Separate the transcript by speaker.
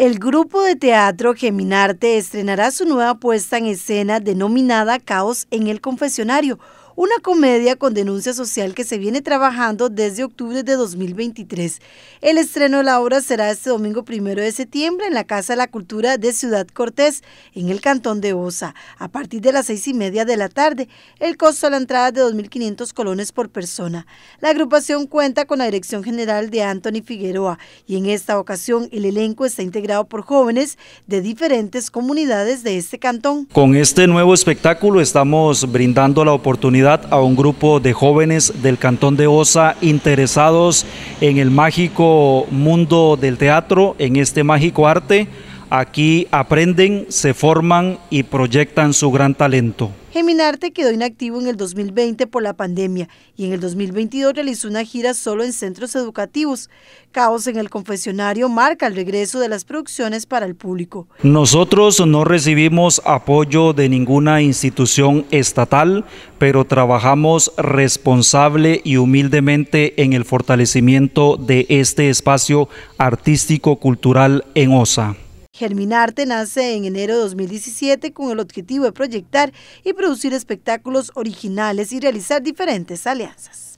Speaker 1: El grupo de teatro Geminarte estrenará su nueva puesta en escena denominada Caos en el Confesionario una comedia con denuncia social que se viene trabajando desde octubre de 2023. El estreno de la obra será este domingo primero de septiembre en la Casa de la Cultura de Ciudad Cortés, en el Cantón de Osa, a partir de las seis y media de la tarde. El costo de la entrada es de 2.500 colones por persona. La agrupación cuenta con la dirección general de Anthony Figueroa y en esta ocasión el elenco está integrado por jóvenes de diferentes comunidades de este cantón.
Speaker 2: Con este nuevo espectáculo estamos brindando la oportunidad a un grupo de jóvenes del Cantón de Osa interesados en el mágico mundo del teatro, en este mágico arte Aquí aprenden, se forman y proyectan su gran talento.
Speaker 1: Geminarte quedó inactivo en el 2020 por la pandemia y en el 2022 realizó una gira solo en centros educativos. Caos en el confesionario marca el regreso de las producciones para el público.
Speaker 2: Nosotros no recibimos apoyo de ninguna institución estatal, pero trabajamos responsable y humildemente en el fortalecimiento de este espacio artístico-cultural en OSA.
Speaker 1: Germinarte nace en enero de 2017 con el objetivo de proyectar y producir espectáculos originales y realizar diferentes alianzas.